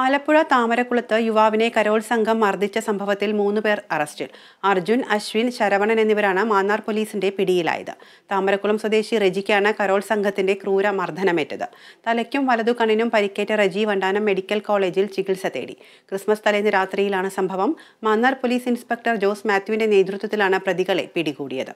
ആലപ്പുഴ താമരക്കുളത്ത് യുവാവിനെ കരോൾ സംഘം മർദ്ദിച്ച സംഭവത്തിൽ മൂന്ന് പേർ അറസ്റ്റിൽ അർജുൻ അശ്വിൻ ശരവണൻ എന്നിവരാണ് മാന്നാർ പോലീസിന്റെ പിടിയിലായത് താമരക്കുളം സ്വദേശി റെജിക്കാണ് കരോൾ സംഘത്തിന്റെ ക്രൂര മർദ്ദനമേറ്റത് തലയ്ക്കും വലതു കണ്ണിനും പരിക്കേറ്റ റജി വണ്ടാനം മെഡിക്കൽ കോളേജിൽ ചികിത്സ തേടി ക്രിസ്മസ് തലേന്ന് രാത്രിയിലാണ് സംഭവം മാന്നാർ പോലീസ് ഇൻസ്പെക്ടർ ജോസ് മാത്യുവിന്റെ നേതൃത്വത്തിലാണ് പ്രതികളെ പിടികൂടിയത്